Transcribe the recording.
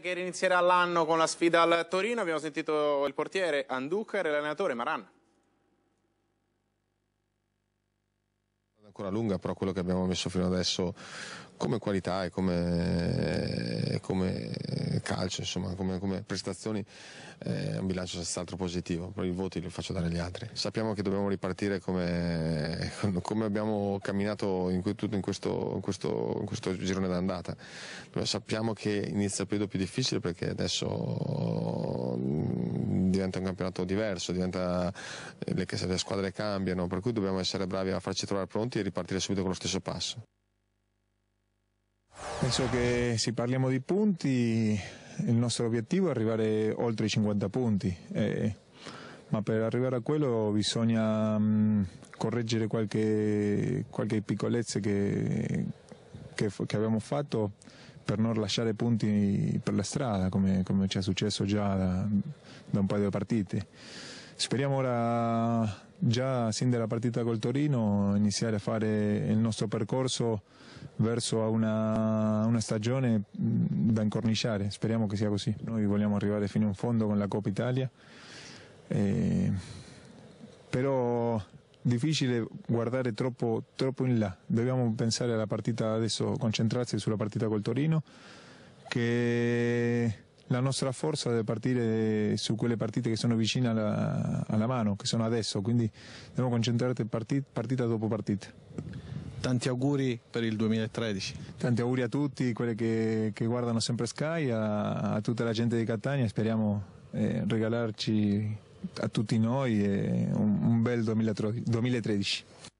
che inizierà l'anno con la sfida al Torino. Abbiamo sentito il portiere Anducar e l'allenatore Maran. Ancora lunga, però quello che abbiamo messo fino adesso come qualità e come, come calcio, insomma, come, come prestazioni, eh, un bilancio senz'altro positivo. Però i voti li faccio dare agli altri. Sappiamo che dobbiamo ripartire come, come abbiamo camminato in, tutto in questo, in questo, in questo girone d'andata. Sappiamo che inizia il periodo più difficile perché adesso mm, diventa un campionato diverso, diventa, le, le squadre cambiano, per cui dobbiamo essere bravi a farci trovare pronti e ripartire subito con lo stesso passo. Penso che se parliamo di punti, il nostro obiettivo è arrivare oltre i 50 punti, eh, ma per arrivare a quello bisogna mh, mm, correggere qualche, qualche piccolezza che, che, che, abbiamo fatto per non lasciare punti per la strada, come, come ci è successo già da, da un paio di partite. Speriamo ora già sin dalla partita col Torino iniziare a fare il nostro percorso verso una, una, stagione da incorniciare, speriamo che sia così. Noi vogliamo arrivare fino in fondo con la Coppa Italia, eh, però difficile guardare troppo, troppo in là, dobbiamo pensare alla partita adesso, concentrarsi sulla partita col Torino che la nostra forza deve partire su quelle partite che sono vicine alla, alla mano, che sono adesso, quindi dobbiamo concentrarci partita, partita dopo partita. Tanti auguri per il 2013. Tanti auguri a tutti, quelli che, che guardano sempre Sky, a, a, tutta la gente di Catania, speriamo eh, regalarci a tutti noi eh, un, un bel 2013.